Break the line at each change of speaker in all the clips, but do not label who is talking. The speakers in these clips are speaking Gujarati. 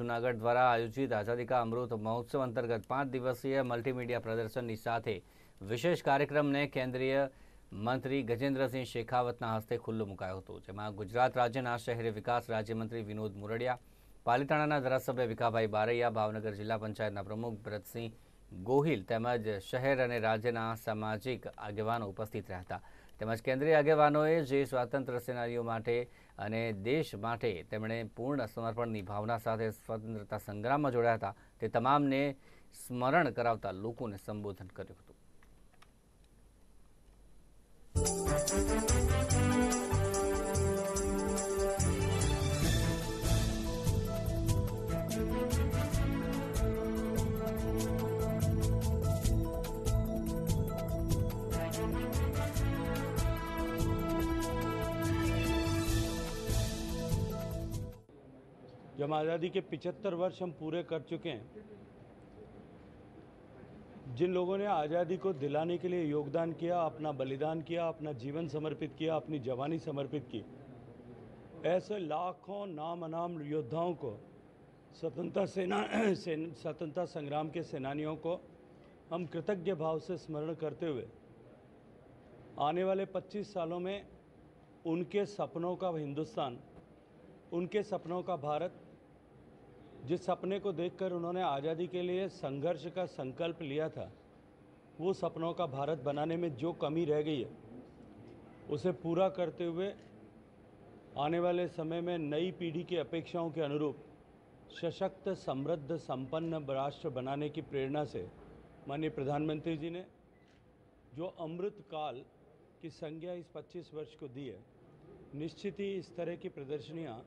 જૂનાગઢ દ્વારા આયોજિત આઝાદી કા અમૃત મહોત્સવ અંતર્ગત પાંચ દિવસીય મલ્ટીમીડિયા પ્રદર્શનની સાથે વિશેષ કાર્યક્રમને કેન્દ્રીય મંત્રી ગજેન્દ્રસિંહ શેખાવતના હસ્તે ખુલ્લો મુકાયો હતો જેમાં ગુજરાત રાજ્યના શહેરી વિકાસ રાજ્યમંત્રી વિનોદ મુરડિયા પાલિતાણાના ધારાસભ્ય વિકાભાઈ બારૈયા ભાવનગર જિલ્લા પંચાયતના પ્રમુખ ભરતસિંહ ગોહિલ તેમજ શહેર અને રાજ્યના સામાજિક આગેવાનો ઉપસ્થિત રહ્યા હતા તેમજ કેન્દ્રીય આગેવાનોએ જે સ્વાતંત્ર્ય સેનાનીઓ માટે અને દેશ માટે તેમણે પૂર્ણ સમર્પણની ભાવના સાથે સ્વતંત્રતા સંગ્રામમાં જોડાયા હતા તે તમામને સ્મરણ કરાવતા લોકોને સંબોધન કર્યું હતું
जब हम आज़ादी के 75 वर्ष हम पूरे कर चुके हैं जिन लोगों ने आज़ादी को दिलाने के लिए योगदान किया अपना बलिदान किया अपना जीवन समर्पित किया अपनी जवानी समर्पित की ऐसे लाखों नाम अनाम योद्धाओं को स्वतंत्रता सेना से, स्वतंत्रता संग्राम के सेनानियों को हम कृतज्ञ भाव से स्मरण करते हुए आने वाले 25 सालों में उनके सपनों का हिंदुस्तान उनके सपनों का भारत जिस सपने को देखकर उन्होंने आज़ादी के लिए संघर्ष का संकल्प लिया था वो सपनों का भारत बनाने में जो कमी रह गई है उसे पूरा करते हुए आने वाले समय में नई पीढ़ी की अपेक्षाओं के अनुरूप सशक्त समृद्ध संपन्न राष्ट्र बनाने की प्रेरणा से माननीय प्रधानमंत्री जी ने जो अमृत काल की संज्ञा इस 25 वर्ष को दी है निश्चित ही इस तरह की प्रदर्शनियाँ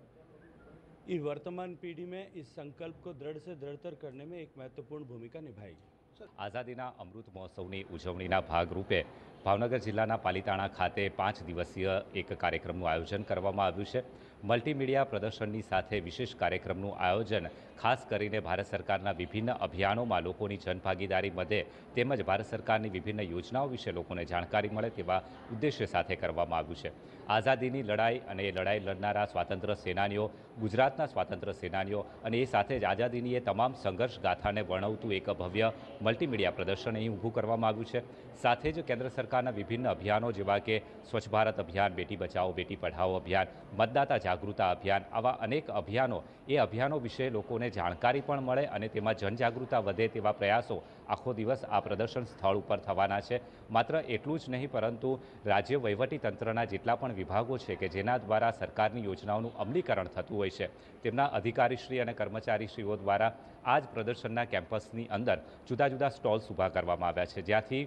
ये वर्तमान पीढ़ी में इस संकल्प को दृढ़ से दृढ़तर करने में एक महत्वपूर्ण भूमिका निभाएगी આઝાદીના અમૃત
મહોત્સવની ઉજવણીના ભાગરૂપે ભાવનગર જિલ્લાના પાલિતાણા ખાતે પાંચ દિવસીય એક કાર્યક્રમનું આયોજન કરવામાં આવ્યું છે મલ્ટીમીડિયા પ્રદર્શનની સાથે વિશેષ કાર્યક્રમનું આયોજન ખાસ કરીને ભારત સરકારના વિભિન્ન અભિયાનોમાં લોકોની જનભાગીદારી વધે તેમજ ભારત સરકારની વિભિન્ન યોજનાઓ વિશે લોકોને જાણકારી મળે તેવા ઉદ્દેશ્ય સાથે કરવામાં આવ્યું છે આઝાદીની લડાઈ અને એ લડાઈ લડનારા સ્વાતંત્ર્ય સેનાનીઓ ગુજરાતના સ્વાતંત્ર્ય સેનાનીઓ અને એ સાથે જ આઝાદીની એ તમામ સંઘર્ષ ગાથાને વર્ણવતું એક ભવ્ય મલ્ટીમીડિયા પ્રદર્શન અહીં ઊભું કરવામાં આવ્યું છે સાથે જ કેન્દ્ર સરકારના વિભિન્ન અભિયાનો જેવા કે સ્વચ્છ ભારત અભિયાન બેટી બચાવો બેટી પઢાઓ અભિયાન મતદાતા જાગૃતતા અભિયાન આવા અનેક અભિયાનો એ અભિયાનો વિશે લોકોને જાણકારી પણ મળે અને તેમાં જનજાગૃતતા વધે તેવા પ્રયાસો આખો દિવસ આ પ્રદર્શન સ્થળ ઉપર થવાના છે માત્ર એટલું જ નહીં પરંતુ રાજ્ય વહીવટીતંત્રના જેટલા પણ વિભાગો છે કે જેના દ્વારા સરકારની યોજનાઓનું અમલીકરણ થતું હોય છે તેમના અધિકારીશ્રી અને કર્મચારીશ્રીઓ દ્વારા આ જ પ્રદર્શનના કેમ્પસની અંદર જુદા જુદા સ્ટોલ્સ ઊભા કરવામાં આવ્યા છે જ્યાંથી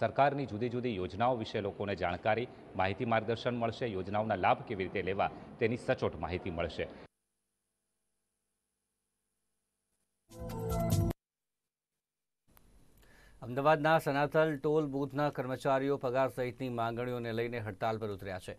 સરકારની જુદી જુદી યોજનાઓ વિશે લોકોને જાણકારી માહિતી માર્ગદર્શન મળશે યોજનાઓના લાભ કેવી રીતે લેવા તેની સચોટ માહિતી મળશે
અમદાવાદના સનાતલ ટોલ બૂથના કર્મચારીઓ પગાર સહિતની માંગણીઓને લઈને હડતાલ પર ઉતર્યા છે